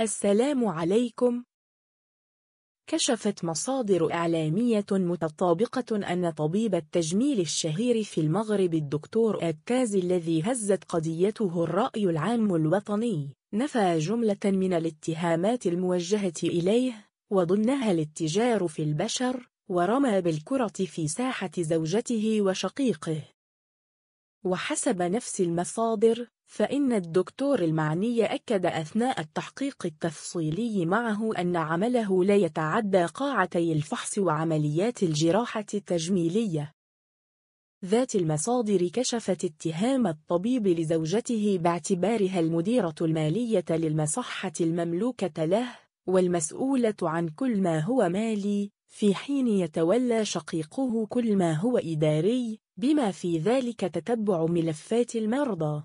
السلام عليكم كشفت مصادر إعلامية متطابقة أن طبيب التجميل الشهير في المغرب الدكتور أكاز الذي هزت قضيته الرأي العام الوطني نفى جملة من الاتهامات الموجهة إليه وضمنها الاتجار في البشر ورمى بالكرة في ساحة زوجته وشقيقه وحسب نفس المصادر فإن الدكتور المعني أكد أثناء التحقيق التفصيلي معه أن عمله لا يتعدى قاعتي الفحص وعمليات الجراحة التجميلية ذات المصادر كشفت اتهام الطبيب لزوجته باعتبارها المديرة المالية للمصحة المملوكة له والمسؤولة عن كل ما هو مالي في حين يتولى شقيقه كل ما هو إداري بما في ذلك تتبع ملفات المرضى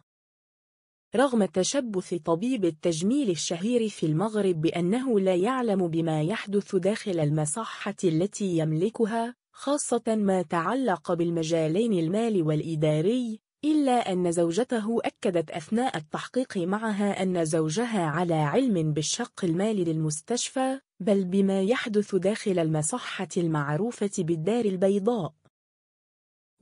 رغم تشبث طبيب التجميل الشهير في المغرب بأنه لا يعلم بما يحدث داخل المصحة التي يملكها خاصة ما تعلق بالمجالين المالي والإداري إلا أن زوجته أكدت أثناء التحقيق معها أن زوجها على علم بالشق المالي للمستشفى بل بما يحدث داخل المصحة المعروفة بالدار البيضاء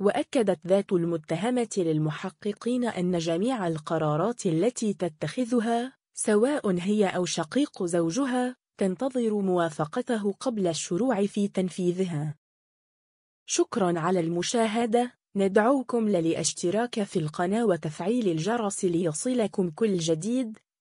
وأكدت ذات المتهمة للمحققين أن جميع القرارات التي تتخذها سواء هي أو شقيق زوجها تنتظر موافقته قبل الشروع في تنفيذها شكرا على المشاهدة ندعوكم للاشتراك في القناة وتفعيل الجرس ليصلكم كل جديد